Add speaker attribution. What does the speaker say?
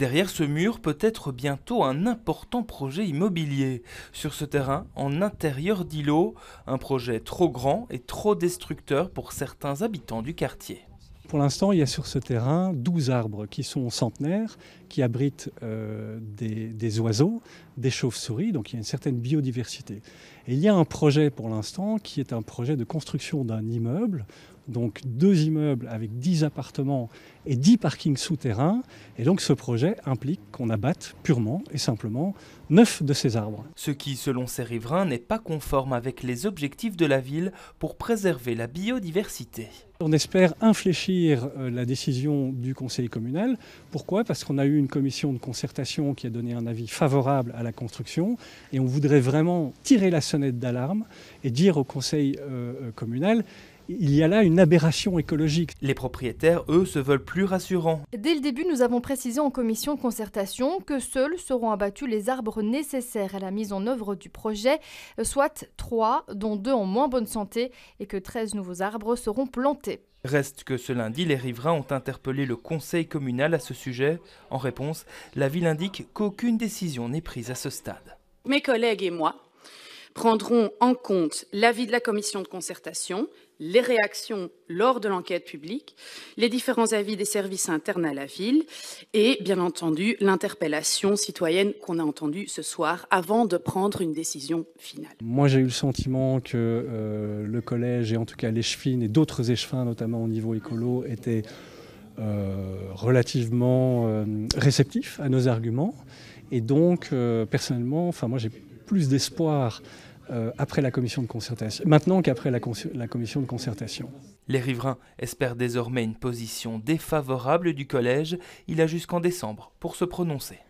Speaker 1: Derrière ce mur peut être bientôt un important projet immobilier. Sur ce terrain, en intérieur d'îlot, un projet trop grand et trop destructeur pour certains habitants du quartier.
Speaker 2: Pour l'instant, il y a sur ce terrain 12 arbres qui sont centenaires, qui abritent euh, des, des, oiseaux, des chauves-souris, donc il y a une certaine biodiversité. Et il y a un projet pour l'instant qui est un projet de construction d'un immeuble donc deux immeubles avec 10 appartements et 10 parkings souterrains. Et donc ce projet implique qu'on abatte purement et simplement neuf de ces arbres.
Speaker 1: Ce qui, selon ces riverains, n'est pas conforme avec les objectifs de la ville pour préserver la biodiversité.
Speaker 2: On espère infléchir euh, la décision du conseil communal. Pourquoi Parce qu'on a eu une commission de concertation qui a donné un avis favorable à la construction et on voudrait vraiment tirer la sonnette d'alarme et dire au conseil euh, euh, communal il y a là une aberration
Speaker 1: écologique. Les propriétaires, eux, se veulent plus rassurants.
Speaker 3: Dès le début, nous avons précisé en commission de concertation que seuls seront abattus les arbres nécessaires à la mise en œuvre du projet, soit trois, dont deux en moins bonne santé, et que 13 nouveaux arbres seront plantés.
Speaker 1: Reste que ce lundi, les riverains ont interpellé le conseil communal à ce sujet. En réponse, la ville indique qu'aucune décision n'est prise à ce stade.
Speaker 4: Mes collègues et moi prendrons en compte l'avis de la commission de concertation, les réactions lors de l'enquête publique, les différents avis des services internes à la ville et, bien entendu, l'interpellation citoyenne qu'on a entendue ce soir avant de prendre une décision finale.
Speaker 2: Moi, j'ai eu le sentiment que euh, le collège et en tout cas l'échevine et d'autres échevins, notamment au niveau écolo, étaient euh, relativement euh, réceptifs à nos arguments. Et donc, personnellement, enfin, moi, j'ai plus d'espoir euh, après la commission de concertation, maintenant qu'après la, la commission de concertation.
Speaker 1: Les riverains espèrent désormais une position défavorable du collège. Il a jusqu'en décembre pour se prononcer.